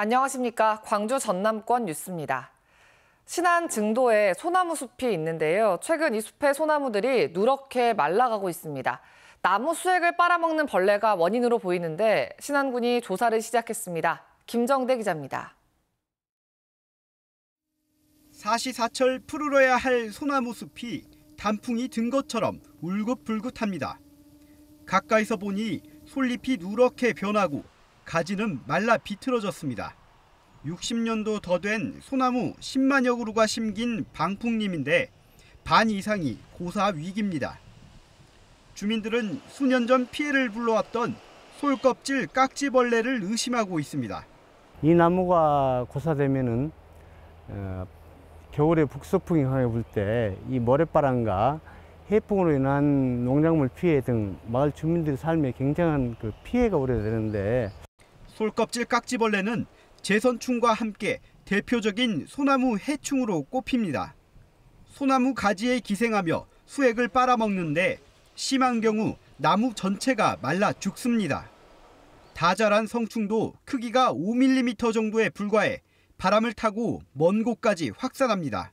안녕하십니까. 광주 전남권 뉴스입니다. 신안 증도에 소나무 숲이 있는데요. 최근 이 숲의 소나무들이 누렇게 말라가고 있습니다. 나무 수액을 빨아먹는 벌레가 원인으로 보이는데 신안군이 조사를 시작했습니다. 김정대 기자입니다. 사시사철 푸르러야 할 소나무 숲이 단풍이 든 것처럼 울긋불긋합니다. 가까이서 보니 솔잎이 누렇게 변하고 가지는 말라 비틀어졌습니다. 60년도 더 된 소나무 10만여 그루가 심긴 방풍림인데 반 이상이 고사 위기입니다. 주민들은 수년 전 피해를 불러왔던 솔껍질 깍지벌레를 의심하고 있습니다. 이 나무가 고사되면은 어, 겨울에 북서풍이 강하불때 이 모래바람과 해풍으로 인한 농작물 피해 등 마을 주민들의 삶에 굉장한 그 피해가 우려되는데 솔껍질 깍지벌레는 제선충과 함께 대표적인 소나무 해충으로 꼽힙니다. 소나무 가지에 기생하며 수액을 빨아먹는데 심한 경우 나무 전체가 말라 죽습니다. 다 자란 성충도 크기가 5mm 정도에 불과해 바람을 타고 먼 곳까지 확산합니다.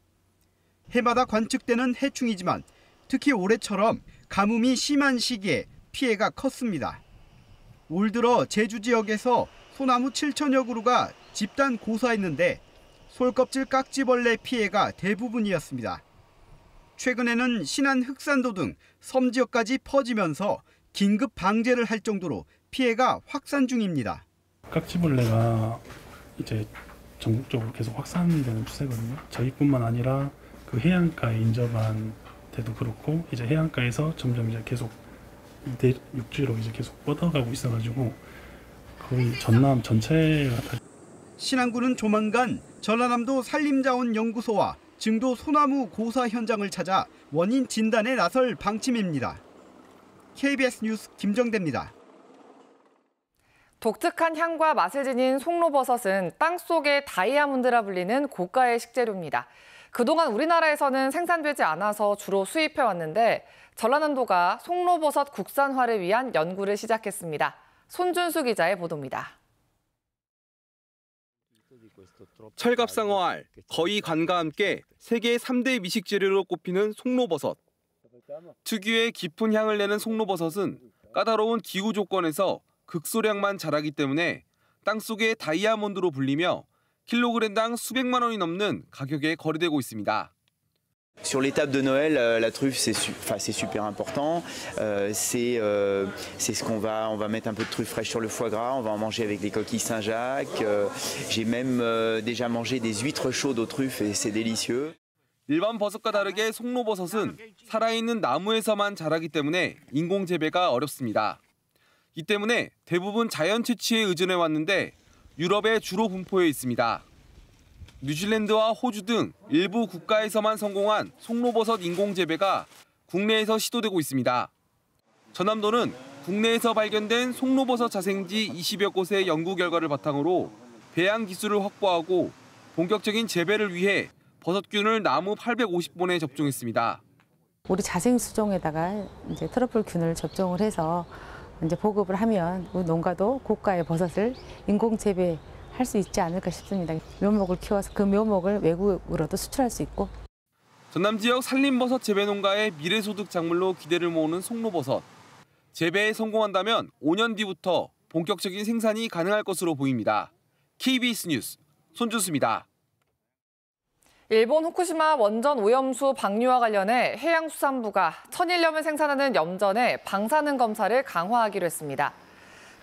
해마다 관측되는 해충이지만 특히 올해처럼 가뭄이 심한 시기에 피해가 컸습니다. 올 들어 제주 지역에서 소나무 7천여 그루가 집단 고사했는데 솔껍질 깍지벌레 피해가 대부분이었습니다. 최근에는 신안 흑산도 등 섬 지역까지 퍼지면서 긴급 방제를 할 정도로 피해가 확산 중입니다. 깍지벌레가 이제 전국적으로 계속 확산되는 추세거든요. 저희뿐만 아니라 그 해안가에 인접한 데도 그렇고 이제 해안가에서 점점 이제 계속 내 육지로 이제 계속 뻗어가고 있어가지고 거의 전남 전체가 다. 신안군은 조만간 전라남도 산림자원연구소와 증도 소나무 고사 현장을 찾아 원인 진단에 나설 방침입니다. KBS 뉴스 김정대입니다. 독특한 향과 맛을 지닌 송로버섯은 땅속의 다이아몬드라 불리는 고가의 식재료입니다. 그동안 우리나라에서는 생산되지 않아서 주로 수입해 왔는데 전라남도가 송로버섯 국산화를 위한 연구를 시작했습니다. 손준수 기자의 보도입니다. 철갑상어알, 거의간과 함께 세계 3대 미식 재료로 꼽히는 송로버섯. 특유의 깊은 향을 내는 송로버섯은 까다로운 기후 조건에서 극소량만 자라기 때문에 땅속의 다이아몬드로 불리며 킬로그램당 수백만 원이 넘는 가격에 거래되고 있습니다. Sur l'étape de Noël, euh, la truffe, c'est su enfin, super important. Euh, c'est euh, ce qu'on va, on va mettre un peu de truffe fraîche sur le foie gras, on va en manger avec des coquilles Saint-Jacques. J'ai même déjà mangé des huîtres chaudes aux truffes et c'est délicieux. 일반 버섯과 다르게 송로버섯은 살아있는 나무에서만 자라기 때문에 인공 재배가 어렵습니다. 이 때문에 대부분 자연 채취에 의존해 왔는데 유럽에 주로 분포해 있습니다. 뉴질랜드와 호주 등 일부 국가에서만 성공한 송로버섯 인공재배가 국내에서 시도되고 있습니다. 전남도는 국내에서 발견된 송로버섯 자생지 20여 곳의 연구 결과를 바탕으로 배양 기술을 확보하고 본격적인 재배를 위해 버섯균을 나무 850본에 접종했습니다. 우리 자생 수종에다가 이제 트러플균을 접종을 해서 이제 보급을 하면 우리 그 농가도 고가의 버섯을 인공 재배할 수 있지 않을까 싶습니다. 묘목을 키워서 그 묘목을 외국으로도 수출할 수 있고. 전남 지역 산림버섯 재배 농가의 미래소득 작물로 기대를 모으는 송로버섯. 재배에 성공한다면 5년 뒤부터 본격적인 생산이 가능할 것으로 보입니다. KBS 뉴스 손준수입니다. 일본 후쿠시마 원전 오염수 방류와 관련해 해양수산부가 천일염을 생산하는 염전에 방사능 검사를 강화하기로 했습니다.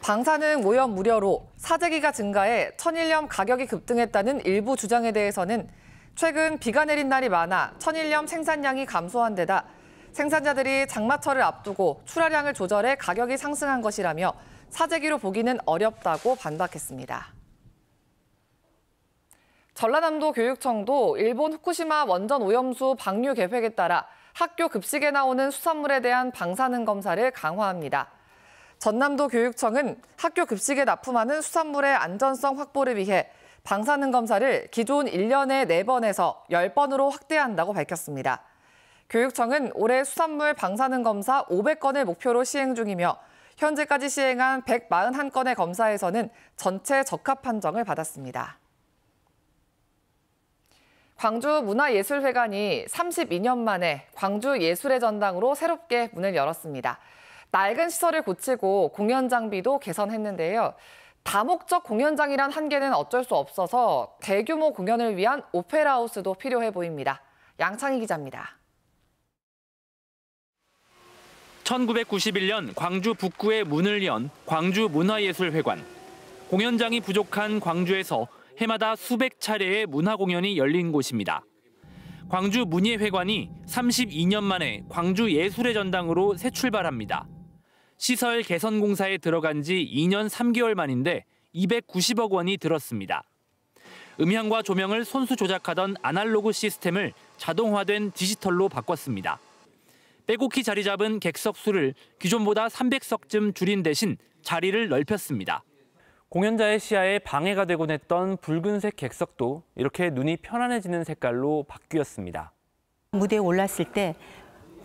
방사능 오염 우려로 사재기가 증가해 천일염 가격이 급등했다는 일부 주장에 대해서는 최근 비가 내린 날이 많아 천일염 생산량이 감소한 데다 생산자들이 장마철을 앞두고 출하량을 조절해 가격이 상승한 것이라며 사재기로 보기는 어렵다고 반박했습니다. 전라남도 교육청도 일본 후쿠시마 원전 오염수 방류 계획에 따라 학교 급식에 나오는 수산물에 대한 방사능 검사를 강화합니다. 전남도 교육청은 학교 급식에 납품하는 수산물의 안전성 확보를 위해 방사능 검사를 기존 1년에 4번에서 10번으로 확대한다고 밝혔습니다. 교육청은 올해 수산물 방사능 검사 500건을 목표로 시행 중이며 현재까지 시행한 141건의 검사에서는 전체 적합 판정을 받았습니다. 광주문화예술회관이 32년 만에 광주예술의 전당으로 새롭게 문을 열었습니다. 낡은 시설을 고치고 공연 장비도 개선했는데요. 다목적 공연장이란 한계는 어쩔 수 없어서 대규모 공연을 위한 오페라하우스도 필요해 보입니다. 양창희 기자입니다. 1991년 광주 북구에 문을 연 광주문화예술회관. 공연장이 부족한 광주에서 해마다 수백 차례의 문화 공연이 열린 곳입니다. 광주 문예회관이 32년 만에 광주 예술의 전당으로 새 출발합니다. 시설 개선 공사에 들어간 지 2년 3개월 만인데 290억 원이 들었습니다. 음향과 조명을 손수 조작하던 아날로그 시스템을 자동화된 디지털로 바꿨습니다. 빼곡히 자리 잡은 객석 수를 기존보다 300석쯤 줄인 대신 자리를 넓혔습니다. 공연자의 시야에 방해가 되곤 했던 붉은색 객석도 이렇게 눈이 편안해지는 색깔로 바뀌었습니다. 무대에 올랐을 때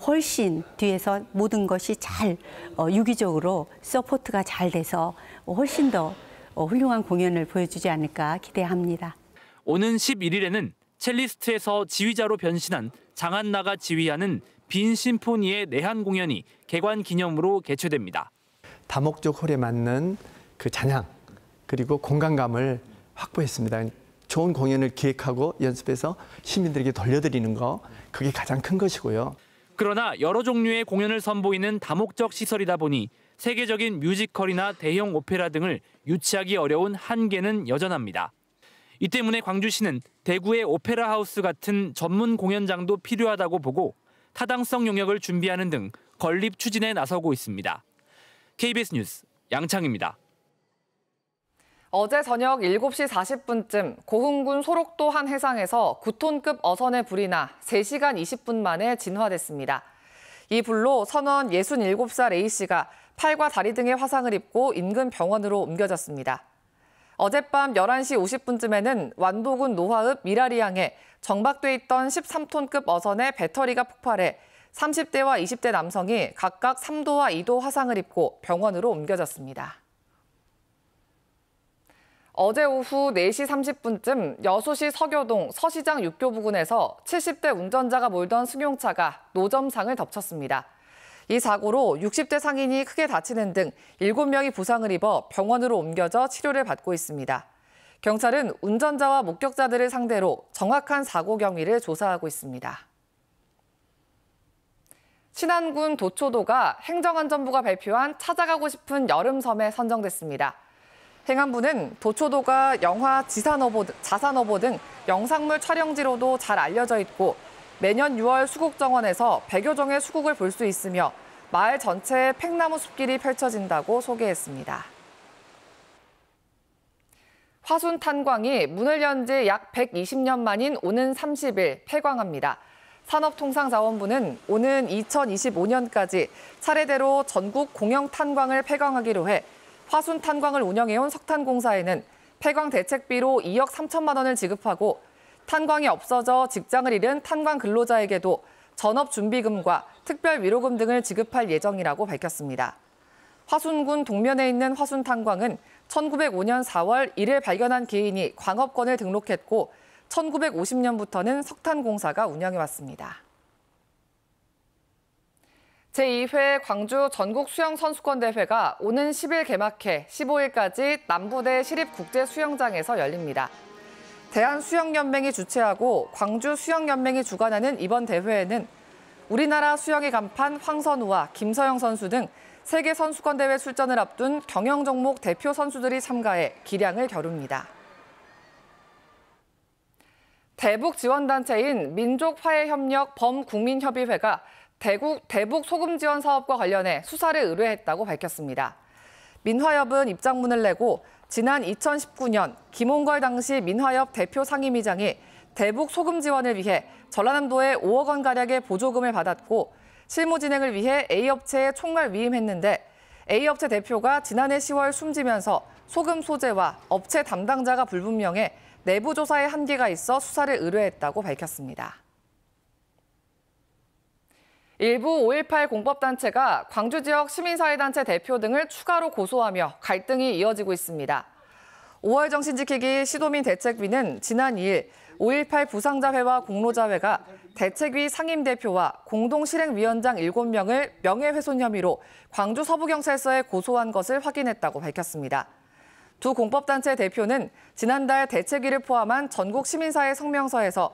훨씬 뒤에서 모든 것이 잘 어, 유기적으로 서포트가 잘 돼서 훨씬 더 어, 훌륭한 공연을 보여주지 않을까 기대합니다. 오는 11일에는 첼리스트에서 지휘자로 변신한 장한나가 지휘하는 빈 심포니의 내한 공연이 개관 기념으로 개최됩니다. 다목적 홀에 맞는 그 잔향 그리고 공간감을 확보했습니다. 좋은 공연을 기획하고 연습해서 시민들에게 돌려드리는 거 그게 가장 큰 것이고요. 그러나 여러 종류의 공연을 선보이는 다목적 시설이다 보니 세계적인 뮤지컬이나 대형 오페라 등을 유치하기 어려운 한계는 여전합니다. 이 때문에 광주시는 대구의 오페라 하우스 같은 전문 공연장도 필요하다고 보고 타당성 용역을 준비하는 등 건립 추진에 나서고 있습니다. KBS 뉴스 양창입니다. 어제 저녁 7시 40분쯤 고흥군 소록도 한 해상에서 9톤급 어선의 불이 나 3시간 20분 만에 진화됐습니다. 이 불로 선원 67살 A씨가 팔과 다리 등의 화상을 입고 인근 병원으로 옮겨졌습니다. 어젯밤 11시 50분쯤에는 완도군 노하읍 미라리항에 정박돼 있던 13톤급 어선의 배터리가 폭발해 30대와 20대 남성이 각각 3도와 2도 화상을 입고 병원으로 옮겨졌습니다. 어제 오후 4시 30분쯤 여수시 서교동 서시장 6교 부근에서 70대 운전자가 몰던 승용차가 노점상을 덮쳤습니다. 이 사고로 60대 상인이 크게 다치는 등 7명이 부상을 입어 병원으로 옮겨져 치료를 받고 있습니다. 경찰은 운전자와 목격자들을 상대로 정확한 사고 경위를 조사하고 있습니다. 신안군 도초도가 행정안전부가 발표한 찾아가고 싶은 여름섬에 선정됐습니다. 행안부는 도초도가 영화 지산어보, 자산어보 등 영상물 촬영지로도 잘 알려져 있고 매년 6월 수국정원에서 100여 종의 수국을 볼 수 있으며 마을 전체에 팽나무 숲길이 펼쳐진다고 소개했습니다. 화순 탄광이 문을 연지 약 120년 만인 오는 30일 폐광합니다. 산업통상자원부는 오는 2025년까지 차례대로 전국 공영 탄광을 폐광하기로 해 화순 탄광을 운영해온 석탄공사에는 폐광 대책비로 2억 3천만 원을 지급하고 탄광이 없어져 직장을 잃은 탄광 근로자에게도 전업준비금과 특별위로금 등을 지급할 예정이라고 밝혔습니다. 화순군 동면에 있는 화순탄광은 1905년 4월 이를 발견한 개인이 광업권을 등록했고 1950년부터는 석탄공사가 운영해왔습니다. 제2회 광주 전국수영선수권대회가 오는 10일 개막해 15일까지 남부대 시립국제수영장에서 열립니다. 대한수영연맹이 주최하고 광주수영연맹이 주관하는 이번 대회에는 우리나라 수영의 간판 황선우와 김서영 선수 등 세계 선수권 대회 출전을 앞둔 경영 종목 대표 선수들이 참가해 기량을 겨룹니다. 대북 지원단체인 민족화해협력 범국민협의회가 대구, 대북 소금 지원 사업과 관련해 수사를 의뢰했다고 밝혔습니다. 민화협은 입장문을 내고 지난 2019년 김홍걸 당시 민화협 대표 상임위장이 대북 소금 지원을 위해 전라남도에 5억 원 가량의 보조금을 받았고 실무 진행을 위해 A 업체에 총괄 위임했는데 A 업체 대표가 지난해 10월 숨지면서 소금 소재와 업체 담당자가 불분명해 내부 조사에 한계가 있어 수사를 의뢰했다고 밝혔습니다. 일부 5.18 공법단체가 광주 지역 시민사회단체 대표 등을 추가로 고소하며 갈등이 이어지고 있습니다. 5월 정신 지키기 시도민 대책위는 지난 2일 5.18 부상자회와 공로자회가 대책위 상임대표와 공동실행위원장 7명을 명예훼손 혐의로 광주 서부경찰서에 고소한 것을 확인했다고 밝혔습니다. 두 공법단체 대표는 지난달 대책위를 포함한 전국 시민사회 성명서에서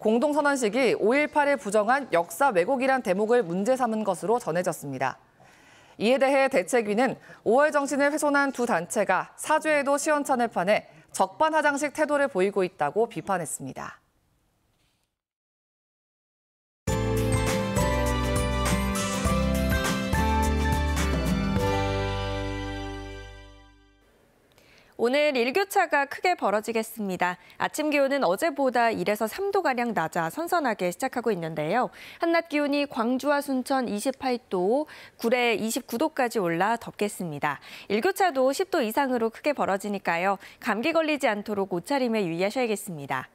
공동선언식이 5.18에 부정한 역사 왜곡이란 대목을 문제 삼은 것으로 전해졌습니다. 이에 대해 대책위는 5월 정신을 훼손한 두 단체가 사죄에도 시원찮을 판에 적반하장식 태도를 보이고 있다고 비판했습니다. 오늘 일교차가 크게 벌어지겠습니다. 아침 기온은 어제보다 1에서 3도가량 낮아 선선하게 시작하고 있는데요. 한낮 기온이 광주와 순천 28도, 구례 29도까지 올라 덥겠습니다. 일교차도 10도 이상으로 크게 벌어지니까요. 감기 걸리지 않도록 옷차림에 유의하셔야겠습니다.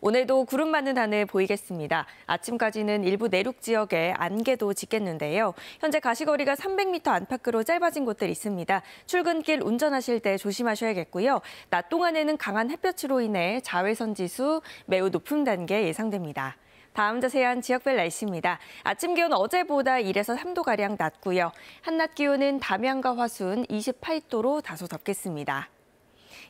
오늘도 구름 많은 하늘 보이겠습니다. 아침까지는 일부 내륙 지역에 안개도 짙겠는데요. 현재 가시거리가 300m 안팎으로 짧아진 곳들 있습니다. 출근길 운전하실 때 조심하셔야겠고요. 낮 동안에는 강한 햇볕으로 인해 자외선 지수 매우 높은 단계 예상됩니다. 다음 자세한 지역별 날씨입니다. 아침 기온 어제보다 1에서 3도가량 낮고요. 한낮 기온은 담양과 화순 28도로 다소 덥겠습니다.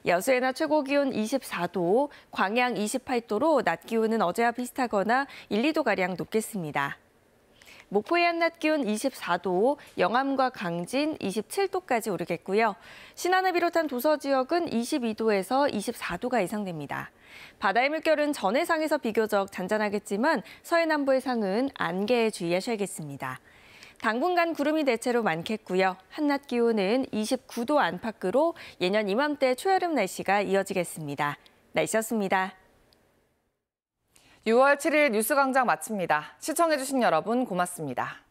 여수에나 최고 기온 24도, 광양 28도로 낮 기온은 어제와 비슷하거나 1, 2도가량 높겠습니다. 목포의 한낮 기온 24도, 영암과 강진 27도까지 오르겠고요. 신안을 비롯한 도서 지역은 22도에서 24도가 예상됩니다. 바다의 물결은 전해상에서 비교적 잔잔하겠지만 서해남부의 상은 안개에 주의하셔야겠습니다. 당분간 구름이 대체로 많겠고요. 한낮 기온은 29도 안팎으로 예년 이맘때 초여름 날씨가 이어지겠습니다. 날씨였습니다. 6월 7일 뉴스광장 마칩니다. 시청해주신 여러분 고맙습니다.